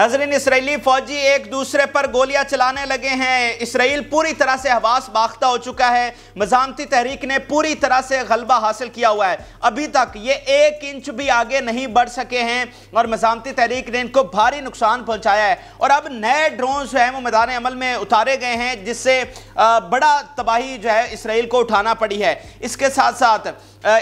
नजरन Israeli फौजी एक दूसरे पर गोलियां चलाने लगे हैं इसराइल पूरी तरह से हवास बाख्ता हो चुका है मजामती तहरीक ने पूरी तरह से गलबा हासिल किया हुआ है अभी तक ये एक इंच भी आगे नहीं बढ़ सके हैं और मजामती तहरीक ने इनको भारी नुकसान पहुंचाया है और अब नए ड्रोन जो है वो मैदान अमल में उतारे गए हैं जिससे बड़ा तबाही जो है इसराइल को उठाना पड़ी है इसके साथ साथ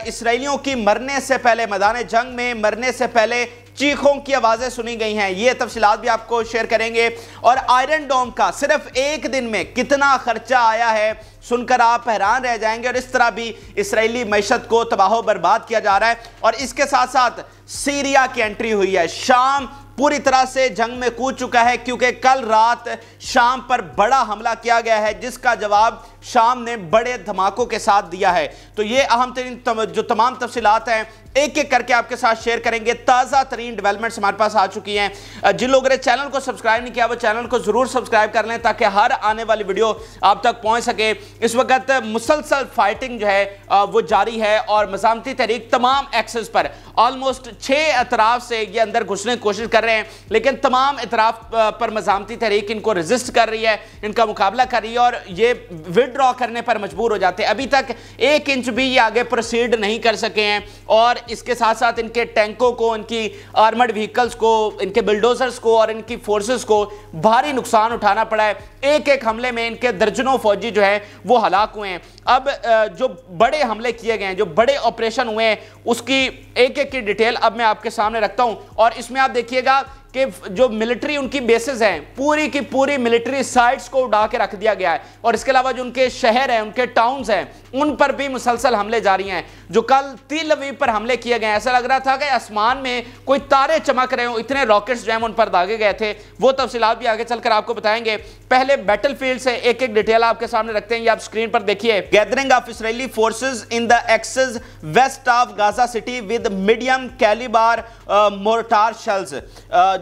इसराइलियों की मरने से पहले मैदान जंग में मरने से पहले चीखों की आवाज़ें सुनी गई हैं ये तफसीत भी आपको शेयर करेंगे और आयरन डोम का सिर्फ एक दिन में कितना खर्चा आया है सुनकर आप हैरान रह जाएंगे और इस तरह भी इसराइली मैशत को तबाह बर्बाद किया जा रहा है और इसके साथ साथ सीरिया की एंट्री हुई है शाम पूरी तरह से जंग में कूद चुका है क्योंकि कल रात शाम पर बड़ा हमला किया गया है जिसका जवाब शाम ने बड़े धमाकों के साथ दिया है तो ये अहम तरीन जो तमाम तफसीत हैं एक एक करके आपके साथ शेयर करेंगे ताज़ा तरीन डेवलपमेंट्स हमारे पास आ चुकी हैं जिन लोगों ने चैनल को सब्सक्राइब नहीं किया वो चैनल को ज़रूर सब्सक्राइब कर लें ताकि हर आने वाली वीडियो आप तक पहुँच सके इस वक्त मुसलसल फाइटिंग जो है वो जारी है और मजामती तहरीक तमाम एक्सेस पर ऑलमोस्ट छः अतराफ से ये अंदर घुसने की कोशिश कर रहे हैं लेकिन तमाम अतराफ पर मजामती तहरीक इनको रजिस्ट कर रही है इनका मुकाबला कर रही है और ये विदड्रॉ करने पर मजबूर हो जाते हैं अभी तक एक इंच भी ये आगे प्रोसीड नहीं कर सके हैं और इसके साथ साथ इनके टैंकों को इनकी आर्मर्ड व्हीकल्स को इनके बिल्डोजर्स को और इनकी फोर्सेस को भारी नुकसान उठाना पड़ा है एक एक हमले में इनके दर्जनों फौजी जो हैं वो हलाक हुए हैं अब जो बड़े हमले किए गए हैं जो बड़े ऑपरेशन हुए हैं उसकी एक एक की डिटेल अब मैं आपके सामने रखता हूँ और इसमें आप देखिएगा कि जो मिलिट्री उनकी बेसिस हैं पूरी की पूरी मिलिट्री साइट्स को उड़ा के रख दिया गया है और इसके अलावा जो उनके शहर हैं उनके टाउन्स हैं उन पर भी मुसलसल हमले जारी हैं जो कल तिल अवीव पर हमले किए गए ऐसा लग रहा था कि आसमान में कोई तारे चमक रहे हो इतने रॉकेट्स जो हैं उन पर दागे गए थे वो तफसीत भी आगे चलकर आपको बताएंगे पहले बैटल से एक एक डिटेल आपके सामने रखते हैं ये आप स्क्रीन पर देखिए gathering of Israeli forces in the access west of Gaza city with medium calibre mortar shells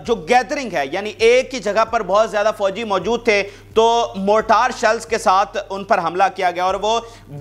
जो गैदरिंग है यानी एक ही जगह पर बहुत ज़्यादा फौजी मौजूद थे तो मोर्टार शेल्स के साथ उन पर हमला किया गया और वो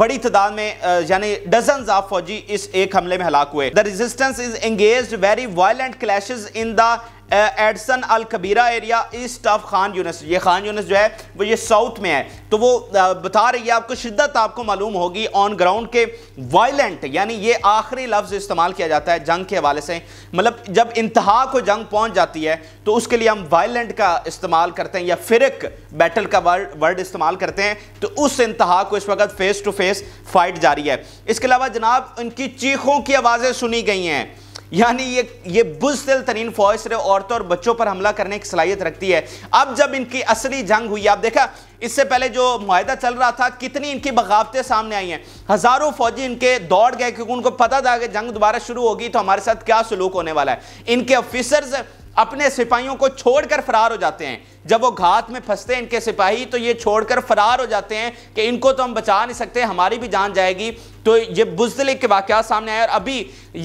बड़ी तादाद में यानी डजन ऑफ फौजी इस एक हमले में हलाक हुए the resistance is engage very violent clashes in the Adsan al Kabira area east of Khan Younis ये खान यूनस जो है वो ये साउथ में है तो वो बता रही है आपको शिद्दत आपको मालूम होगी ऑन ग्राउंड के वायलेंट यानी ये आखिरी लफ्ज़ इस्तेमाल किया जाता है जंग के हवाले से मतलब जब इंतहा को जंग पहुंच जाती है तो उसके लिए हम वायलेंट का इस्तेमाल करते हैं या फिरक बैटल का वर्ड वर्ड इस्तेमाल करते हैं तो उस इंतहा को इस वक्त फेस टू फेस फाइट जारी है इसके अलावा जनाब उनकी चीखों की आवाज़ें सुनी गई हैं यानी ये ये बुजदिल तरीन फौज सिर्फ औरतों और बच्चों पर हमला करने की सलाहियत रखती है अब जब इनकी असली जंग हुई आप देखा इससे पहले जो माहा चल रहा था कितनी इनकी बगावतें सामने आई हैं हज़ारों फौजी इनके दौड़ गए क्योंकि उनको पता था कि जंग दोबारा शुरू होगी तो हमारे साथ क्या सलूक होने वाला है इनके ऑफिसर्स अपने सिपाहियों को छोड़कर फरार हो जाते हैं जब वो घात में फंसते हैं इनके सिपाही तो ये छोड़कर फरार हो जाते हैं कि इनको तो हम बचा नहीं सकते हमारी भी जान जाएगी तो ये बुजदली के वाक़ सामने आए और अभी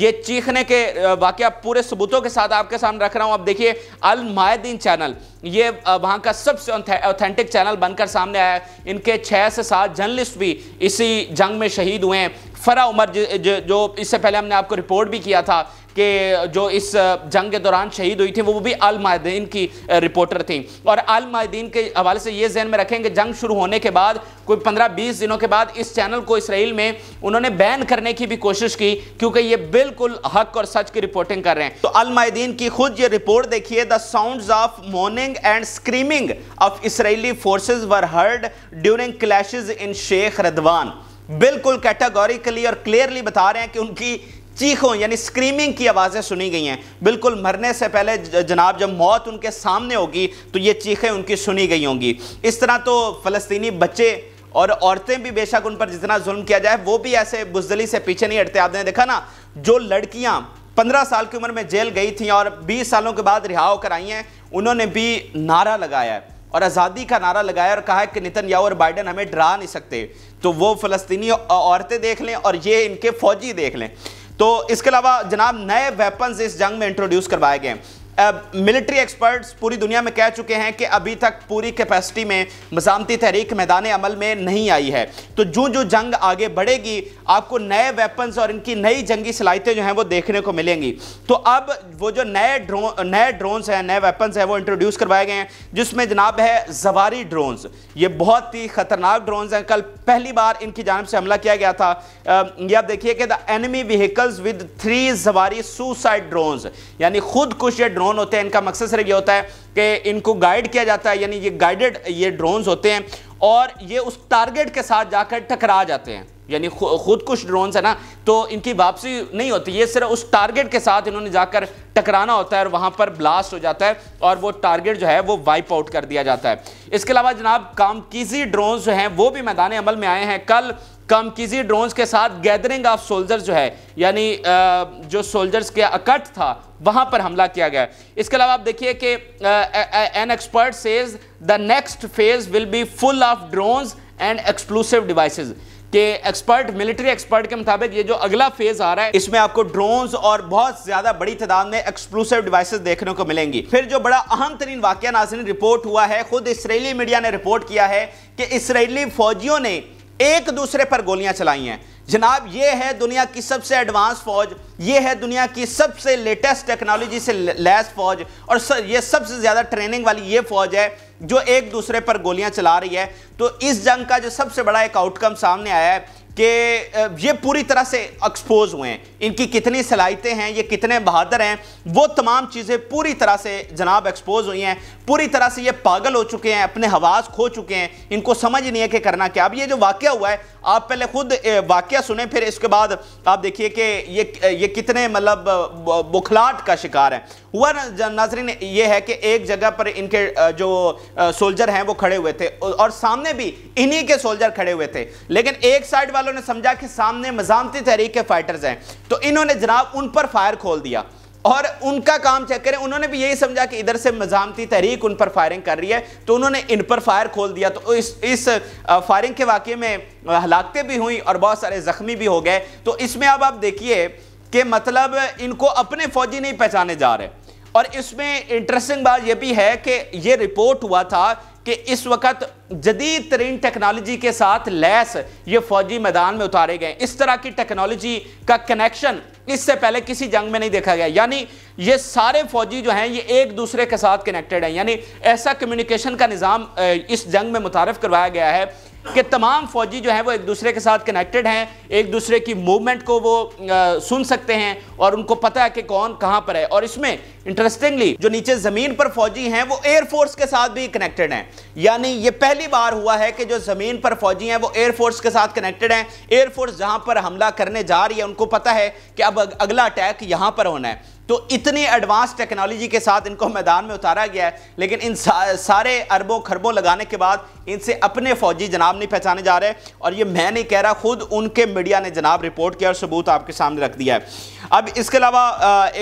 ये चीखने के वाक़ पूरे सबूतों के साथ आपके सामने रख रहा हूँ अब देखिए अल माहदीन चैनल ये वहाँ का सबसे ऑथेंटिक चैनल बनकर सामने आया इनके छः से सात जर्नलिस्ट भी इसी जंग में शहीद हुए हैं फरा उमर जो इससे पहले हमने आपको रिपोर्ट भी किया था के जो इस जंग के दौरान शहीद हुई थी वो भी अल माहदीन की रिपोर्टर थी और अल माहदीन के हवाले से ये जहन में रखेंगे जंग शुरू होने के बाद कोई पंद्रह बीस दिनों के बाद इस चैनल को इसराइल में उन्होंने बैन करने की भी कोशिश की क्योंकि ये बिल्कुल हक और सच की रिपोर्टिंग कर रहे हैं तो अल माहदीन की खुद ये रिपोर्ट देखिए the sound of mourning and screaming of Israeli forces were heard during clash in Sheikh Radwan बिल्कुल कैटेगोरिकली और क्लियरली बता रहे हैं कि उनकी चीखों यानी स्क्रीमिंग की आवाज़ें सुनी गई हैं बिल्कुल मरने से पहले जनाब जब मौत उनके सामने होगी तो ये चीखें उनकी सुनी गई होंगी इस तरह तो फ़लस्तनी बच्चे और औरतें भी बेशक उन पर जितना जुल्म किया जाए वो भी ऐसे बुजदली से पीछे नहीं हटते आपने देखा ना जो लड़कियाँ पंद्रह साल की उम्र में जेल गई थी और बीस सालों के बाद रिहा होकर आई हैं उन्होंने भी नारा लगाया और आज़ादी का नारा लगाया और कहा है कि नितन याओ और बाइडन हमें डरा नहीं सकते तो वो फ़लस्तनी औरतें देख लें और ये इनके फ़ौजी देख लें तो इसके अलावा जनाब नए वेपन्स इस जंग में इंट्रोड्यूस करवाए गए मिलिट्री एक्सपर्ट्स पूरी दुनिया में कह चुके हैं कि अभी तक पूरी कैपेसिटी में मजामती तहरीक मैदान अमल में नहीं आई है तो जो जो जंग आगे बढ़ेगी आपको नए वेपन्स और इनकी नई जंगी सलाहितें जो हैं वो देखने को मिलेंगी तो अब वो जो नए ड्रोन नए ड्रोन्स हैं नए वेपन्स हैं वो इंट्रोड्यूस करवाए गए हैं जिसमें जनाब है जवारी ड्रोन्स ये बहुत ही खतरनाक ड्रोन्स हैं कल पहली बार इनकी जानब से हमला किया गया था ये आप देखिए कि the enemy vehicles with three Zouari suicide drones यानी खुदकुश ये ड्रोन होते हैं इनका मकसद सिर्फ ये होता है कि इनको गाइड किया जाता है यानी ये गाइडेड ये ड्रोन्स होते हैं और ये उस टारगेट के साथ जाकर टकरा जाते हैं यानी खुद कुछ ड्रोन्स है ना तो इनकी वापसी नहीं होती ये सिर्फ उस टारगेट के साथ इन्होंने जाकर टकराना होता है और वहां पर ब्लास्ट हो जाता है और वो टारगेट जो है वो वाइप आउट कर दिया जाता है इसके अलावा जनाब काम कीजी ड्रोन्स जो हैं वो भी मैदान अमल में आए हैं कल कमकीजी ड्रोन्स के साथ गैदरिंग ऑफ सोल्जर्स जो है यानी जो सोल्जर्स के अकट था वहां पर हमला किया गया इसके अलावा आप देखिए कि an expert says the next phase will be full of drones and exclusive devices के एक्सपर्ट मिलिट्री एक्सपर्ट के मुताबिक ये जो अगला फेज आ रहा है इसमें आपको ड्रोन्स और बहुत ज्यादा बड़ी तादाद में एक्सक्लूसिव डिवाइसेस देखने को मिलेंगी फिर जो बड़ा अहम तरीन वाक्य नाजरीन रिपोर्ट हुआ है खुद इसराइली मीडिया ने रिपोर्ट किया है कि इसराइली फौजियों ने एक दूसरे पर गोलियां चलाई हैं जनाब ये है दुनिया की सबसे एडवांस फौज ये है दुनिया की सबसे लेटेस्ट टेक्नोलॉजी से लैस फौज और ये सबसे ज़्यादा ट्रेनिंग वाली ये फौज है जो एक दूसरे पर गोलियां चला रही है तो इस जंग का जो सबसे बड़ा एक आउटकम सामने आया है कि ये पूरी तरह से एक्सपोज हुए हैं इनकी कितनी सलाहितें हैं ये कितने बहादुर हैं वो तमाम चीज़ें पूरी तरह से जनाब एक्सपोज हुई हैं पूरी तरह से ये पागल हो चुके हैं अपने हवास खो चुके हैं इनको समझ नहीं है कि करना क्या अब ये जो वाक़ हुआ है आप पहले खुद वाक़ सुने फिर इसके बाद आप देखिए कि ये ये कितने मतलब बुखलाट का शिकार है हुआ नाजरीन ये है कि एक जगह पर इनके जो सोल्जर हैं वो खड़े हुए थे और सामने भी इन्हीं के सोल्जर खड़े हुए थे लेकिन एक साइड वालों ने समझा कि सामने मजामती तहरीक के फाइटर्स हैं तो इन्होंने जनाब उन पर फायर खोल दिया और उनका काम चेक करें उन्होंने भी यही समझा कि इधर से मजामती तहरीक उन पर फायरिंग कर रही है तो उन्होंने इन पर फायर खोल दिया तो इस इस फायरिंग के वाक़े में हलाकते भी हुई और बहुत सारे ज़ख्मी भी हो गए तो इसमें अब आप देखिए कि मतलब इनको अपने फौजी नहीं पहचाने जा रहे और इसमें इंटरेस्टिंग बात यह भी है कि यह रिपोर्ट हुआ था कि इस वक्त जदीद तरीन टेक्नोलॉजी के साथ लैस ये फौजी मैदान में उतारे गए इस तरह की टेक्नोलॉजी का कनेक्शन इससे पहले किसी जंग में नहीं देखा गया यानी ये सारे फौजी जो हैं ये एक दूसरे के साथ कनेक्टेड हैं यानी ऐसा कम्युनिकेशन का निज़ाम इस जंग में मुतारफ करवाया गया है कि तमाम फौजी जो है वो एक दूसरे के साथ कनेक्टेड हैं एक दूसरे की मूवमेंट को वो आ, सुन सकते हैं और उनको पता है कि कौन कहाँ पर है और इसमें इंटरेस्टिंगली जो नीचे ज़मीन पर फौजी हैं वो एयरफोर्स के साथ भी कनेक्टेड हैं यानी ये पहली बार हुआ है कि जो ज़मीन पर फौजी हैं वो एयरफोर्स के साथ कनेक्टेड हैं एयरफोर्स जहाँ पर हमला करने जा रही है उनको पता है कि अब अगला अटैक यहाँ पर होना है तो इतनी एडवांस टेक्नोलॉजी के साथ इनको मैदान में उतारा गया है लेकिन इन सारे अरबों खरबों लगाने के बाद इनसे अपने फौजी जनाब नहीं पहचाने जा रहे और ये मैं नहीं कह रहा खुद उनके मीडिया ने जनाब रिपोर्ट किया और सबूत आपके सामने रख दिया है अब इसके अलावा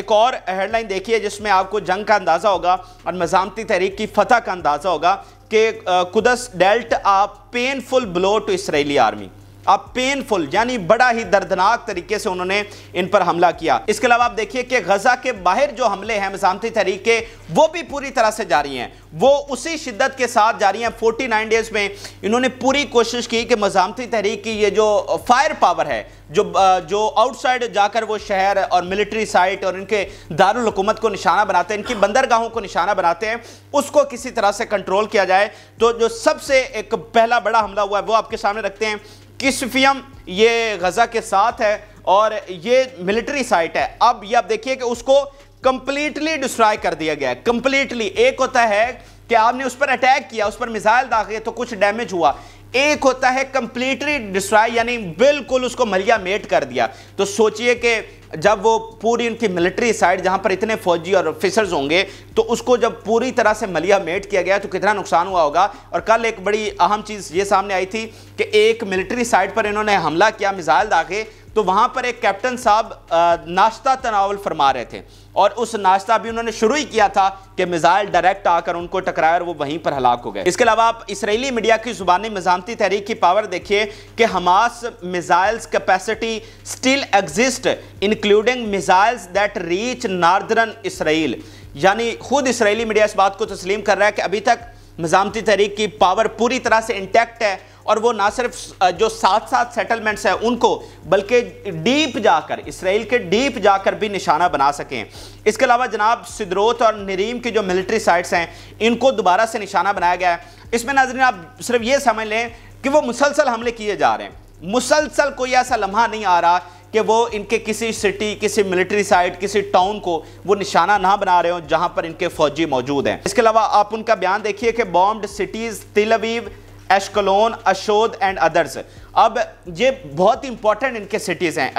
एक और हेडलाइन देखिए जिसमें आपको जंग का अंदाज़ा होगा और मजामती तहरीक की फतह का अंदाज़ा होगा कि Quds dealt a painful blow to Israeli army अब पेनफुल यानी बड़ा ही दर्दनाक तरीके से उन्होंने इन पर हमला किया इसके अलावा आप देखिए कि गजा के बाहर जो हमले हैं मजामती तरीके वो भी पूरी तरह से जारी हैं वो उसी शिद्दत के साथ जारी हैं 49 डेज में इन्होंने पूरी कोशिश की कि मजामती तहरीक की ये जो फायर पावर है जो जो आउटसाइड जाकर वो शहर और मिलिट्री साइट और इनके दारकूमत को निशाना बनाते हैं इनकी बंदरगाहों को निशाना बनाते हैं उसको किसी तरह से कंट्रोल किया जाए तो जो सबसे एक पहला बड़ा हमला हुआ है वो आपके सामने रखते हैं किसफियम ये गज़ा के साथ है और ये मिलिट्री साइट है अब ये आप देखिए कि उसको कंप्लीटली डिस्ट्रॉय कर दिया गया है कंप्लीटली एक होता है कि आपने उस पर अटैक किया उस पर मिसाइल दागे तो कुछ डैमेज हुआ एक होता है कंप्लीटली डिस्ट्रॉय यानी बिल्कुल उसको मलिया मेट कर दिया तो सोचिए कि जब वो पूरी उनकी मिलिट्री साइड जहाँ पर इतने फौजी और ऑफिसर्स होंगे तो उसको जब पूरी तरह से मलिया मेट किया गया तो कितना नुकसान हुआ होगा और कल एक बड़ी अहम चीज़ ये सामने आई थी कि एक मिलिट्री साइड पर इन्होंने हमला किया मिसाइल दागे तो वहाँ पर एक कैप्टन साहब नाश्ता तनावल फरमा रहे थे और उस नाश्ता भी उन्होंने शुरू ही किया था कि मिसाइल डायरेक्ट आकर उनको टकराया और वो वहीं पर हलाक हो गए इसके अलावा आप इसराइली मीडिया की जुबानी मजामती तहरीक की पावर देखिए कि Hamas missiles capacity still exist including missiles that reach northern Israel यानी खुद इसराइली मीडिया इस बात को तस्लीम कर रहा है कि अभी तक मजामती तहरीक की पावर पूरी तरह से इंटैक्ट है और वो ना सिर्फ जो सात सात सेटलमेंट्स हैं उनको बल्कि डीप जाकर इसराइल के डीप जाकर भी निशाना बना सकें इसके अलावा जनाब सिदरोत और नरीम की जो मिलिट्री साइट्स हैं इनको दोबारा से निशाना बनाया गया है इसमें नाजरीन आप सिर्फ ये समझ लें कि वो मुसलसल हमले किए जा रहे हैं मुसलसल कोई ऐसा लम्हा नहीं आ रहा कि वो इनके किसी सिटी किसी मिलिट्री साइट किसी टाउन को वो निशाना ना बना रहे हो जहां पर इनके फौजी मौजूद हैं इसके अलावा आप उनका बयान देखिए कि bomb cities Tel Aviv Ashkelon Ashdod and others अब ये बहुत इंपॉर्टेंट इनके सिटीज़ हैं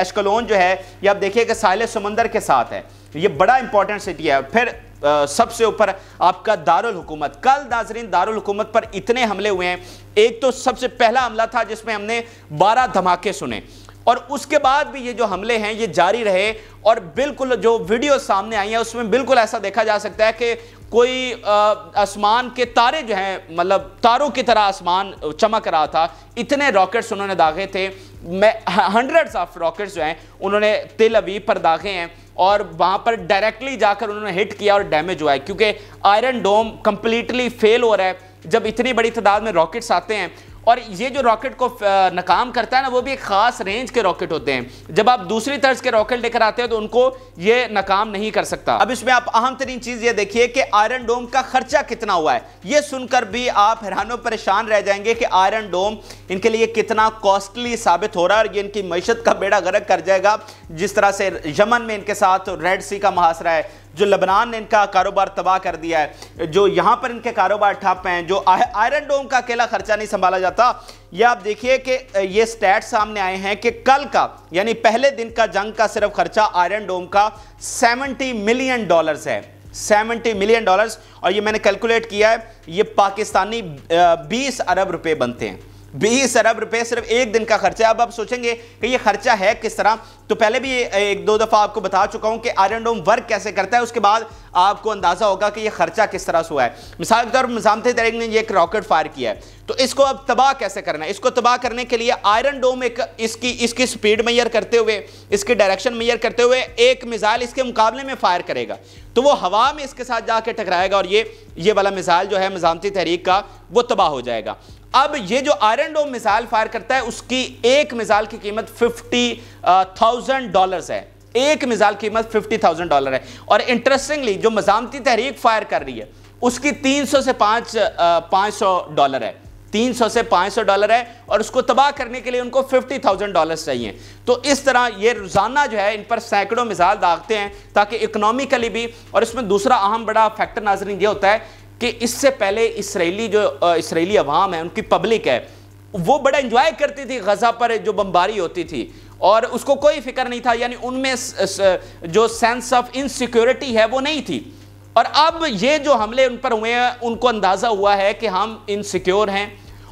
एशकलोन जो है ये आप देखिए कि साहिल समंदर के साथ है ये बड़ा इंपॉर्टेंट सिटी है फिर आ, सबसे ऊपर आपका दारुल हुकूमत कल नाजरीन दारुल हुकूमत पर इतने हमले हुए हैं एक तो सबसे पहला हमला था जिसमें हमने 12 धमाके सुने और उसके बाद भी ये जो हमले हैं ये जारी रहे और बिल्कुल जो वीडियो सामने आई है उसमें बिल्कुल ऐसा देखा जा सकता है कि कोई आसमान के तारे जो हैं मतलब तारों की तरह आसमान चमक रहा था इतने रॉकेट्स उन्होंने दागे थे मैं हंड्रेड्स ऑफ रॉकेट्स जो हैं उन्होंने तिल अभी पर दागे हैं और वहाँ पर डायरेक्टली जाकर उन्होंने हिट किया और डैमेज हुआ है क्योंकि आयरन डोम कंप्लीटली फेल हो रहा है जब इतनी बड़ी तादाद में रॉकेट्स आते हैं और ये जो रॉकेट को नाकाम करता है ना वो भी एक ख़ास रेंज के रॉकेट होते हैं जब आप दूसरी तर्ज के रॉकेट लेकर आते हैं तो उनको ये नाकाम नहीं कर सकता अब इसमें आप अहम तरीन चीज़ ये देखिए कि आयरन डोम का खर्चा कितना हुआ है ये सुनकर भी आप हैरानों परेशान रह जाएंगे कि आयरन डोम इनके लिए कितना कॉस्टली साबित हो रहा है और ये इनकी मीशत का बेड़ा गर्क कर जाएगा जिस तरह से यमन में इनके साथ रेड सी का मुहासरा है जो लबनान ने इनका कारोबार तबाह कर दिया है जो यहाँ पर इनके कारोबार ठप हैं जो आयरन डोम का अकेला खर्चा नहीं संभाला जाता यह आप देखिए कि ये स्टैट सामने आए हैं कि कल का यानी पहले दिन का जंग का सिर्फ खर्चा आयरन डोम का सेवेंटी मिलियन डॉलर्स है 70 मिलियन डॉलर्स और ये मैंने कैलकुलेट किया है ये पाकिस्तानी बीस अरब रुपए बनते हैं बीस अरब रुपए सिर्फ एक दिन का खर्चा अब आप सोचेंगे कि ये खर्चा है किस तरह तो पहले भी एक दो दफ़ा आपको बता चुका हूं कि आयरन डोम वर्क कैसे करता है उसके बाद आपको अंदाज़ा होगा कि ये खर्चा किस तरह से हुआ है मिसाल के तौर पर तरीक ने ये एक रॉकेट फायर किया है तो इसको अब तबाह कैसे करना है इसको तबाह करने के लिए आयरन डोम एक इसकी इसकी स्पीड मैयर करते हुए इसके डायरेक्शन मैयर करते हुए एक मिसाइल इसके मुकाबले में फायर करेगा तो वो हवा में इसके साथ जाकर टकराएगा और ये ये वाला मिसाइल जो है मजामती तहरीक का वो तबाह हो जाएगा अब ये जो आयरन डोम मिसाइल फायर करता है उसकी एक मिसाइल की कीमत फिफ्टी थाउजेंड डॉलर है एक मिसाइल कीमत फिफ्टी थाउजेंड डॉलर है और इंटरेस्टिंगली जो मजामती तहरीक फायर कर रही है उसकी तीन सौ से पाँच uh, पाँच सौ डॉलर है 300 से 500 डॉलर है और उसको तबाह करने के लिए उनको 50,000 थाउजेंड डॉलर चाहिए तो इस तरह ये रोज़ाना जो है इन पर सैकड़ों मिसाइल दागते हैं ताकि इकोनॉमिकली भी और इसमें दूसरा अहम बड़ा फैक्टर नाजरन ये होता है कि इससे पहले इसराइली जो इसराइली अवाम है उनकी पब्लिक है वो बड़ा इंजॉय करती थी गजा पर जो बमबारी होती थी और उसको कोई फिक्र नहीं था यानी उनमें जो सेंस ऑफ इनसिक्योरिटी है वो नहीं थी और अब ये जो हमले उन पर हुए हैं उनको अंदाज़ा हुआ है कि हम इनसिक्योर हैं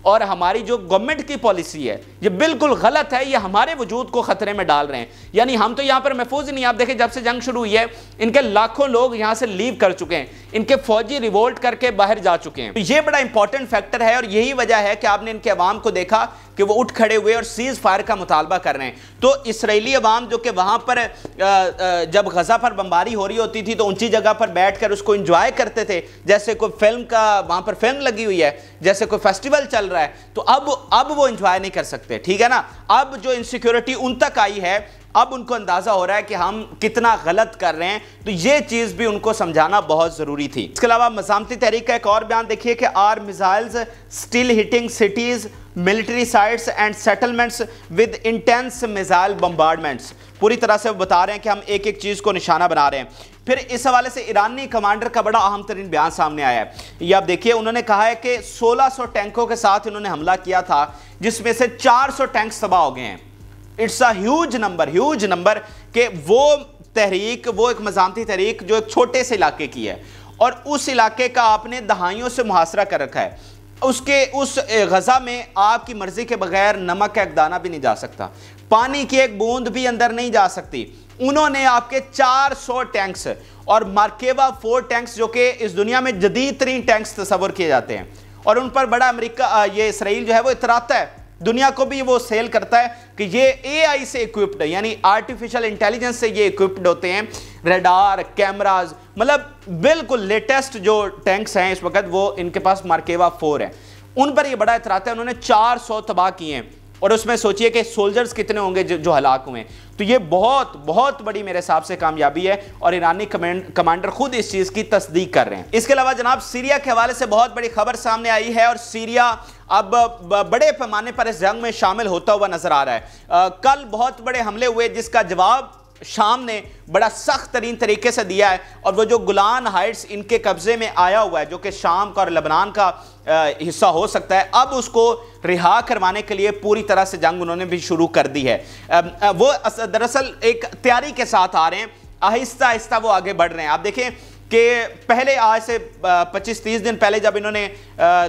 और हमारी जो गवर्नमेंट की पॉलिसी है ये बिल्कुल गलत है ये हमारे वजूद को ख़तरे में डाल रहे हैं यानी हम तो यहाँ पर महफूज नहीं आप देखें जब से जंग शुरू हुई है इनके लाखों लोग यहाँ से लीव कर चुके हैं इनके फौजी रिवोल्ट करके बाहर जा चुके हैं तो ये बड़ा इंपॉर्टेंट फैक्टर है और यही वजह है कि आपने इनके अवाम को देखा कि वो उठ खड़े हुए और सीज फायर का मुतालबा कर रहे हैं तो इसराइली अवाम जो कि वहाँ पर जब गज़ा पर बम्बारी हो रही होती थी तो ऊंची जगह पर बैठ कर उसको इंजॉय करते थे जैसे कोई फिल्म का वहाँ पर फिल्म लगी हुई है जैसे कोई फेस्टिवल चल रहा है तो अब अब वो इंजॉय नहीं कर सकते ठीक है ना अब जो इनसिक्योरिटी उन तक आई है अब उनको अंदाज़ा हो रहा है कि हम कितना गलत कर रहे हैं तो ये चीज़ भी उनको समझाना बहुत ज़रूरी थी इसके अलावा मजामती तहरीक का एक और बयान देखिए कि are missiles still hitting cities military sites and settlements with intense missile bombardments पूरी तरह से बता रहे हैं कि हम एक एक चीज़ को निशाना बना रहे हैं फिर इस हवाले से ईरानी कमांडर का बड़ा अहम तरीन बयान सामने आया है ये आप देखिए उन्होंने कहा है कि 1600 टैंकों के साथ इन्होंने हमला किया था जिसमें से 400 टैंक्स तबाह हो गए हैं it's a huge number huge number के वो तहरीक वो एक मजामती तहरीक जो एक छोटे से इलाके की है और उस इलाके का आपने दहाइयों से मुहासरा कर रखा है उसके उस गज़ा में आपकी मर्ज़ी के बगैर नमक का एक दाना भी नहीं जा सकता पानी की एक बूंद भी अंदर नहीं जा सकती उन्होंने आपके 400 टैंक्स और मार्केवा फोर टैंक्स जो कि इस दुनिया में जदीद तरीन टैंक्स तस्वर किए जाते हैं और उन पर बड़ा अमरीका ये इसराइल जो है वो इतराता है दुनिया को भी वो सेल करता है कि ये एआई से इक्विप्ड है यानी आर्टिफिशियल इंटेलिजेंस से ये इक्विप्ड होते हैं रेडार कैमराज मतलब बिल्कुल लेटेस्ट जो टैंक्स हैं इस वक्त वो इनके पास मार्केवा फोर है उन पर ये बड़ा इतराता है उन्होंने 400 तबाह किए हैं और उसमें सोचिए कि सोल्जर्स कितने होंगे जो हलाक हुए तो ये बहुत बहुत बड़ी मेरे हिसाब से कामयाबी है और ईरानी कमांडर खुद इस चीज़ की तस्दीक कर रहे हैं इसके अलावा जनाब सीरिया के हवाले से बहुत बड़ी खबर सामने आई है और सीरिया अब बड़े पैमाने पर इस जंग में शामिल होता हुआ नजर आ रहा है आ, कल बहुत बड़े हमले हुए जिसका जवाब शाम ने बड़ा सख्त तरीन तरीके से दिया है और वो जो गुलान हाइट्स इनके कब्ज़े में आया हुआ है जो कि शाम का और लबनान का हिस्सा हो सकता है अब उसको रिहा करवाने के लिए पूरी तरह से जंग उन्होंने भी शुरू कर दी है वो दरअसल एक तैयारी के साथ आ रहे हैं आहिस्ता आहिस्ता वो आगे बढ़ रहे हैं आप देखें कि पहले आज से 25-30 दिन पहले जब इन्होंने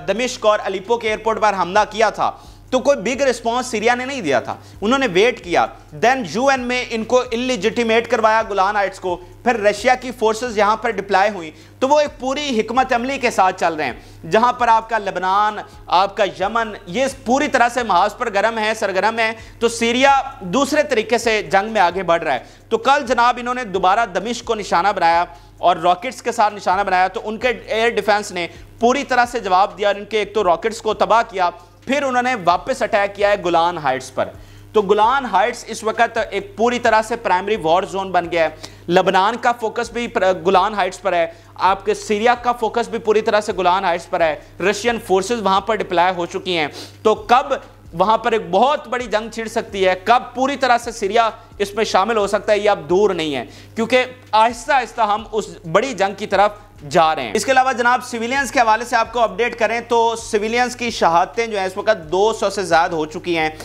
दमिश्क और अलीपो के एयरपोर्ट पर हमला किया था तो कोई बिग रिस्पॉन्स सीरिया ने नहीं दिया था उन्होंने वेट किया देन यूएन में इनको इलिजिटिमेट करवाया गुलान आइट्स को फिर रशिया की फोर्सेस यहां पर डिप्लाई हुई तो वो एक पूरी हमत अमली के साथ चल रहे हैं जहां पर आपका लेबनान आपका यमन ये पूरी तरह से महाज पर गर्म है सरगर्म है तो सीरिया दूसरे तरीके से जंग में आगे बढ़ रहा है तो कल जनाब इन्होंने दोबारा दमिश को निशाना बनाया और रॉकेट्स के साथ निशाना बनाया तो उनके एयर डिफेंस ने पूरी तरह से जवाब दिया और इनके एक तो रॉकेट्स को तबाह किया फिर उन्होंने वापस अटैक किया है गुलान हाइट्स पर तो गुलान हाइट्स इस वक्त एक पूरी तरह से प्राइमरी वॉर जोन बन गया है लबनान का फोकस भी गुलान हाइट्स पर है आपके सीरिया का फोकस भी पूरी तरह से गुलान हाइट्स पर है रशियन फोर्सेस वहां पर डिप्लाय हो चुकी हैं तो कब वहां पर एक बहुत बड़ी जंग छिड़ सकती है कब पूरी तरह से सीरिया इसमें शामिल हो सकता है ये अब दूर नहीं है क्योंकि आहिस्ता आहिस्ता हम उस बड़ी जंग की तरफ जा रहे हैं इसके अलावा जनाब सिविलियंस के हवाले से आपको अपडेट करें तो सिविलियंस की शहादतें जो हैं इस वक्त 200 से ज़्यादा हो चुकी हैं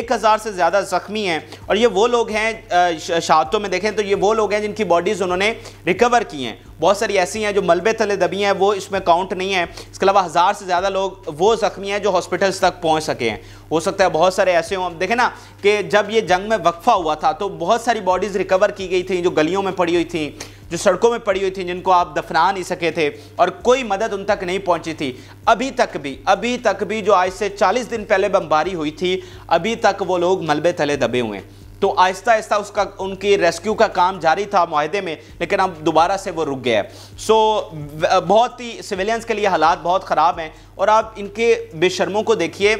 1000 से ज़्यादा ज़ख्मी हैं और ये वो लोग हैं शहादतों में देखें तो ये वो लोग हैं जिनकी बॉडीज़ उन्होंने रिकवर की हैं बहुत सारी ऐसी हैं जो मलबे तले दबी हैं वो इसमें काउंट नहीं है इसके अलावा हज़ार से ज़्यादा लोग वो ज़ख्मी हैं जो हॉस्पिटल्स तक पहुँच सके हैं हो सकता है बहुत सारे ऐसे हों देखें ना कि जब ये जंग में वक्फा हुआ था तो बहुत सारी बॉडीज़ रिकवर की गई थी जो गलियों में पड़ी हुई थी जो सड़कों में पड़ी हुई थी जिनको आप दफना नहीं सके थे और कोई मदद उन तक नहीं पहुंची थी अभी तक भी अभी तक भी जो आज से 40 दिन पहले बमबारी हुई थी अभी तक वो लोग मलबे तले दबे हुए हैं तो आहिस्ता आहिस्ता उसका उनकी रेस्क्यू का काम जारी था माहदे में लेकिन अब दोबारा से वो रुक गया है सो बहुत ही सिविलियंस के लिए हालात बहुत ख़राब हैं और आप इनके बेशर्मों को देखिए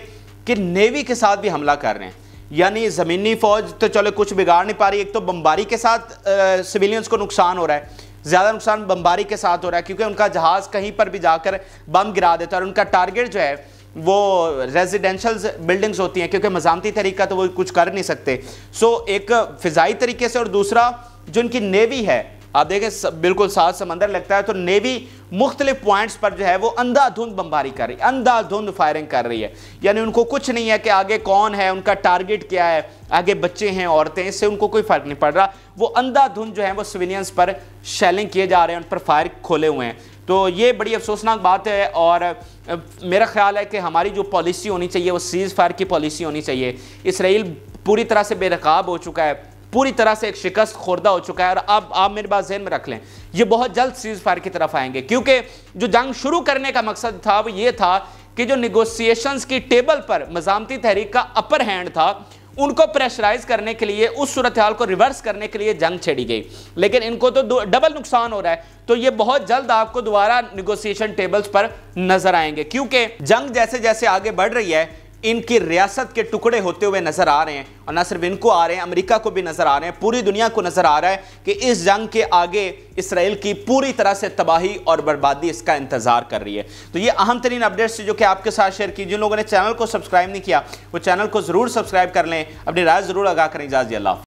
कि नेवी के साथ भी हमला कर रहे हैं यानी ज़मीनी फ़ौज तो चलो कुछ बिगाड़ नहीं पा रही एक तो बम्बारी के साथ सिविलियंस को नुकसान हो रहा है ज़्यादा नुकसान बम्बारी के साथ हो रहा है क्योंकि उनका जहाज़ कहीं पर भी जाकर बम गिरा देता है और उनका टारगेट जो है वो रेजिडेंशल बिल्डिंग्स होती हैं क्योंकि मजामती तरीका तो वो कुछ कर नहीं सकते सो एक फ़िज़ाई तरीके से और दूसरा जो इनकी नेवी है आप देखें बिल्कुल सात समंदर लगता है तो नेवी मुख्तलिफ पॉइंट्स पर जो है वो अंधाधुंध बमबारी कर रही है अंधाधुंध फायरिंग कर रही है यानी उनको कुछ नहीं है कि आगे कौन है उनका टारगेट क्या है आगे बच्चे हैं औरतें इससे उनको कोई फ़र्क नहीं पड़ रहा वो अंधाधुंध जो है वो सिविलियंस पर शेलिंग किए जा रहे हैं उन पर फायर खोले हुए हैं तो ये बड़ी अफसोसनाक बात है और मेरा ख्याल है कि हमारी जो पॉलिसी होनी चाहिए वो सीज़ फायर की पॉलिसी होनी चाहिए इसराइल पूरी तरह से बेनकाब हो चुका है पूरी तरह से एक शिकस्त खोर्दा हो चुका है और अब आप मेरे पास जहन में रख लें ये बहुत जल्द सीज फायर की तरफ आएंगे क्योंकि जो जंग शुरू करने का मकसद था वो ये था कि जो निगोसिएशन की टेबल पर मजामती तहरीक का अपर हैंड था उनको प्रेशराइज करने के लिए उस सूरत हाल को रिवर्स करने के लिए जंग छेड़ी गई लेकिन इनको तो डबल नुकसान हो रहा है तो ये बहुत जल्द आपको दोबारा निगोसिएशन टेबल्स पर नजर आएंगे क्योंकि जंग जैसे जैसे आगे बढ़ रही है इनकी रियासत के टुकड़े होते हुए नजर आ रहे हैं और ना सिर्फ इनको आ रहे हैं अमेरिका को भी नजर आ रहे हैं पूरी दुनिया को नजर आ रहा है कि इस जंग के आगे इसराइल की पूरी तरह से तबाही और बर्बादी इसका इंतजार कर रही है तो ये अहम तरीन अपडेट्स जो कि आपके साथ शेयर की जिन लोगों ने चैनल को सब्सक्राइब नहीं किया वो चैनल को जरूर सब्सक्राइब कर लें अपनी राय जरूर आगा करें इजाजी अल्लाह